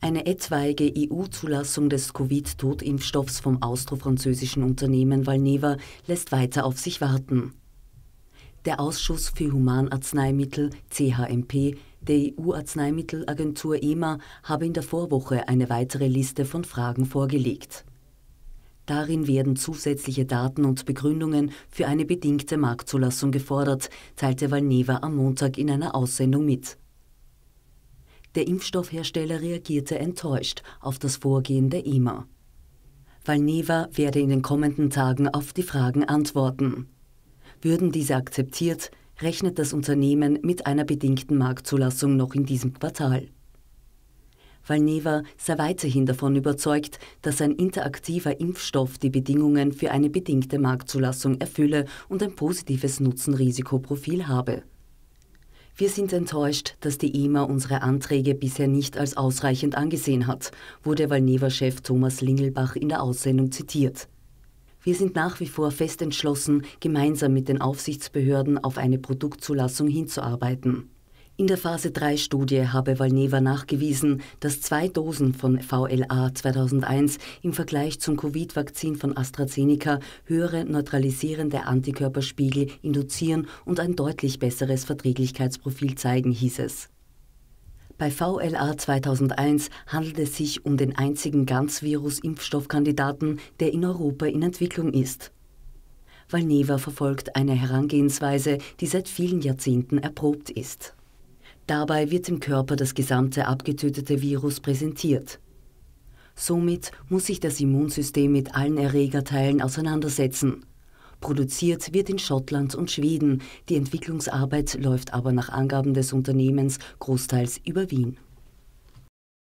Eine etwaige EU-Zulassung des Covid-Totimpfstoffs vom austrofranzösischen Unternehmen Valneva lässt weiter auf sich warten. Der Ausschuss für Humanarzneimittel CHMP der EU-Arzneimittelagentur EMA habe in der Vorwoche eine weitere Liste von Fragen vorgelegt. Darin werden zusätzliche Daten und Begründungen für eine bedingte Marktzulassung gefordert, teilte Valneva am Montag in einer Aussendung mit. Der Impfstoffhersteller reagierte enttäuscht auf das Vorgehen der EMA. Valneva werde in den kommenden Tagen auf die Fragen antworten. Würden diese akzeptiert, rechnet das Unternehmen mit einer bedingten Marktzulassung noch in diesem Quartal. Valneva sei weiterhin davon überzeugt, dass ein interaktiver Impfstoff die Bedingungen für eine bedingte Marktzulassung erfülle und ein positives Nutzen-Risikoprofil habe. Wir sind enttäuscht, dass die EMA unsere Anträge bisher nicht als ausreichend angesehen hat, wurde Valneva-Chef Thomas Lingelbach in der Aussendung zitiert. Wir sind nach wie vor fest entschlossen, gemeinsam mit den Aufsichtsbehörden auf eine Produktzulassung hinzuarbeiten. In der Phase 3-Studie habe Valneva nachgewiesen, dass zwei Dosen von VLA 2001 im Vergleich zum Covid-Vakzin von AstraZeneca höhere neutralisierende Antikörperspiegel induzieren und ein deutlich besseres Verträglichkeitsprofil zeigen, hieß es. Bei VLA 2001 handelt es sich um den einzigen Ganzvirus-Impfstoffkandidaten, der in Europa in Entwicklung ist. Valneva verfolgt eine Herangehensweise, die seit vielen Jahrzehnten erprobt ist. Dabei wird dem Körper das gesamte abgetötete Virus präsentiert. Somit muss sich das Immunsystem mit allen Erregerteilen auseinandersetzen. Produziert wird in Schottland und Schweden, die Entwicklungsarbeit läuft aber nach Angaben des Unternehmens großteils über Wien.